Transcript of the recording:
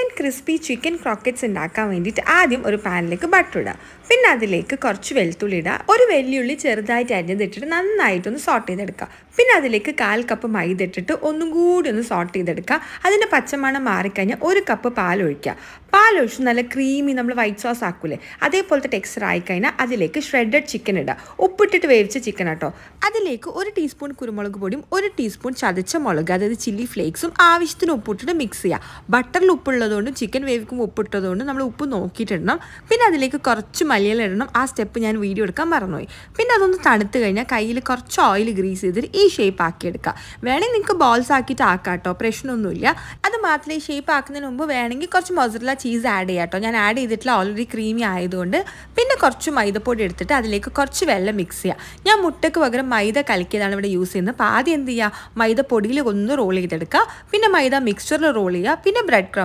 and crispy chicken croquettes ഉണ്ടാക്കാൻ വേണ്ടിയിട്ട് ആദ്യം ഒരു പാനിലേക്ക് ബട്ടർ ഇടുക പിന്നെ അതിലേക്ക് കുറച്ച് വെളുത്തുള്ളി ഇടുക ഒരു വെല്ലുള്ളി ചെറുതായിട്ട് അരിഞ്ഞതിട്ടിട്ട് നന്നായിട്ടൊന്ന് സോട്ട് ചെയ്തെടുക്കുക പിന്നെ അതിലേക്ക് കാൽ കപ്പ് മൈദ ഇട്ടിട്ട് ഒന്നും കൂടി ഒന്ന് സോട്ട് ചെയ്തെടുക്കുക അതിൻ്റെ പച്ചമണം മാറിക്കഴിഞ്ഞാൽ ഒരു കപ്പ് പാൽ ഒഴിക്കുക പാൽ ഒഴിച്ച് നല്ല ക്രീമി നമ്മൾ വൈറ്റ് സോസ് ആക്കൂലേ അതേപോലത്തെ ടെക്സ്ചർ ആയിക്കഴിഞ്ഞാൽ അതിലേക്ക് ഷ്രെഡഡ് ചിക്കൻ ഇടുക ഉപ്പിട്ടിട്ട് വേവിച്ച ചിക്കൻ കേട്ടോ അതിലേക്ക് ഒരു ടീസ്പൂൺ കുരുമുളക് പൊടിയും ഒരു ടീസ്പൂൺ ചതച്ച മുളക് അതായത് ചില്ലി ഫ്ലേക്സും ആവശ്യത്തിന് ഉപ്പിട്ടിട്ട് മിക്സ് ചെയ്യുക ബട്ടറിൽ ഉപ്പുള്ള ഉള്ളതുകൊണ്ടും ചിക്കൻ വേവിക്കുമ്പോൾ ഉപ്പിട്ടതുകൊണ്ടും നമ്മൾ ഉപ്പ് നോക്കിയിട്ടിടണം പിന്നെ അതിലേക്ക് കുറച്ച് മല്ലിയില ഇടണം ആ സ്റ്റെപ്പ് ഞാൻ വീഡിയോ എടുക്കാൻ മറന്നുപോയി പിന്നെ അതൊന്ന് തണുത്ത് കഴിഞ്ഞാൽ കയ്യിൽ കുറച്ച് ഓയിൽ ഗ്രീസ് ചെയ്തിട്ട് ഈ ഷേപ്പ് ആക്കി എടുക്കുക വേണമെങ്കിൽ നിങ്ങൾക്ക് ബോൾസ് ആക്കിയിട്ട് കേട്ടോ പ്രശ്നമൊന്നുമില്ല അത് മാത്രമേ ഈ ഷേപ്പ് ആക്കുന്നതിന് മുമ്പ് വേണമെങ്കിൽ കുറച്ച് മൊസറില ചീസ് ആഡ് ചെയ്യാട്ടോ ഞാൻ ആഡ് ചെയ്തിട്ടില്ല ഓൾറെഡി ക്രീമി ആയതുകൊണ്ട് പിന്നെ കുറച്ച് മൈദപ്പൊടി എടുത്തിട്ട് അതിലേക്ക് കുറച്ച് വെള്ളം മിക്സ് ചെയ്യുക ഞാൻ മുട്ടയ്ക്ക് പകരം മൈദ കലക്കിയതാണ് ഇവിടെ യൂസ് ചെയ്യുന്നത് അപ്പോൾ ആദ്യം എന്ത് ചെയ്യുക മൈദപ്പൊടിയിൽ ഒന്ന് റോൾ ചെയ്തെടുക്കുക പിന്നെ മൈദ മിക്സ്ചറിൽ റോൾ ചെയ്യുക പിന്നെ ബ്രെഡ് ക്രം